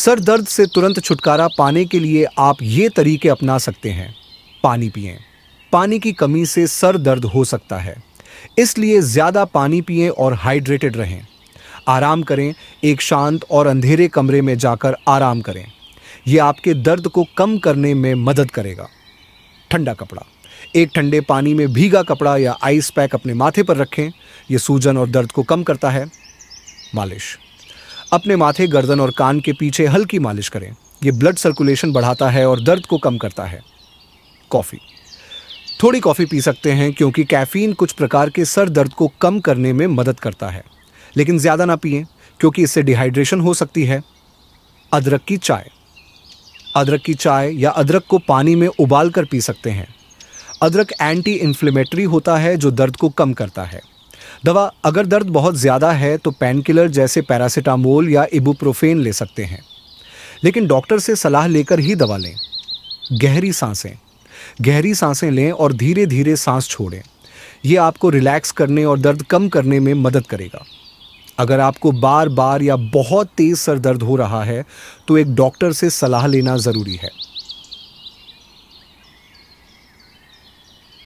sir दर्द से तुरंत छुटकारा पाने के लिए आप ये तरीके अपना सकते हैं पानी पिए पानी की कमी से सर दर्द हो सकता है इसलिए ज़्यादा पानी पिए और हाइड्रेटेड रहें आराम करें एक शांत और अंधेरे कमरे में जाकर आराम करें ये आपके दर्द को कम करने में मदद करेगा ठंडा कपड़ा एक ठंडे पानी में भीगा कपड़ा या आइस पैक अपने माथे पर रखें यह सूजन और दर्द को कम करता है मालिश अपने माथे गर्दन और कान के पीछे हल्की मालिश करें ये ब्लड सर्कुलेशन बढ़ाता है और दर्द को कम करता है कॉफ़ी थोड़ी कॉफ़ी पी सकते हैं क्योंकि कैफ़ीन कुछ प्रकार के सर दर्द को कम करने में मदद करता है लेकिन ज़्यादा ना पिए क्योंकि इससे डिहाइड्रेशन हो सकती है अदरक की चाय अदरक की चाय या अदरक को पानी में उबाल कर पी सकते हैं अदरक एंटी इन्फ्लेमेटरी होता है जो दर्द को कम करता है दवा अगर दर्द बहुत ज़्यादा है तो पेन किलर जैसे पैरासीटामोल या इबुप्रोफेन ले सकते हैं लेकिन डॉक्टर से सलाह लेकर ही दवा लें गहरी सांसें गहरी सांसें लें और धीरे धीरे सांस छोड़ें ये आपको रिलैक्स करने और दर्द कम करने में मदद करेगा अगर आपको बार बार या बहुत तेज़ सर दर्द हो रहा है तो एक डॉक्टर से सलाह लेना ज़रूरी है